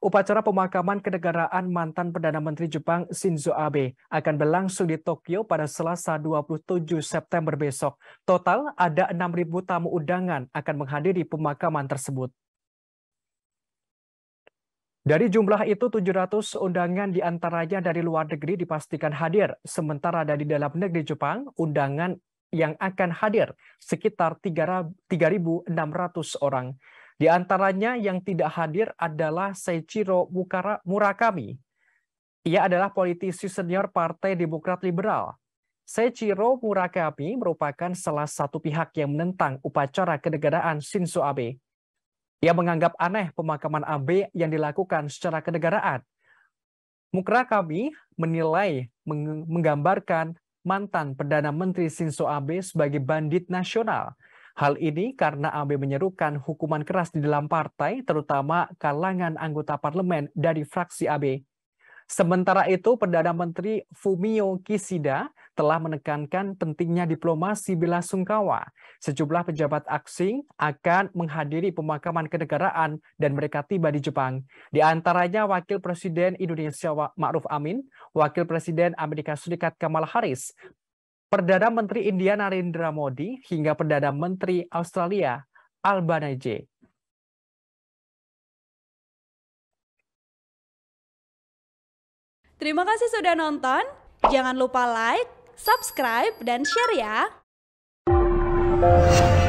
Upacara pemakaman kenegaraan mantan Perdana Menteri Jepang Shinzo Abe akan berlangsung di Tokyo pada Selasa 27 September besok. Total ada 6.000 tamu undangan akan menghadiri pemakaman tersebut. Dari jumlah itu, 700 undangan diantaranya dari luar negeri dipastikan hadir, sementara dari dalam negeri Jepang, undangan yang akan hadir sekitar 3.600 orang. Di antaranya yang tidak hadir adalah Seichiro Murakami. Ia adalah politisi senior Partai Demokrat Liberal. Seichiro Murakami merupakan salah satu pihak yang menentang upacara kenegaraan Shinzo Abe. Ia menganggap aneh pemakaman Abe yang dilakukan secara kenegaraan. Murakami menilai menggambarkan mantan Perdana Menteri Shinzo Abe sebagai bandit nasional Hal ini karena AB menyerukan hukuman keras di dalam partai, terutama kalangan anggota parlemen dari fraksi AB. Sementara itu, Perdana Menteri Fumio Kishida telah menekankan pentingnya diplomasi bila sungkawa. Sejumlah pejabat asing akan menghadiri pemakaman kenegaraan dan mereka tiba di Jepang. Di antaranya Wakil Presiden Indonesia Ma'ruf Amin, Wakil Presiden Amerika Serikat Kamala Harris, Perdana Menteri India Narendra Modi hingga Perdana Menteri Australia Albanese. Terima kasih sudah nonton. Jangan lupa like, subscribe, dan share ya.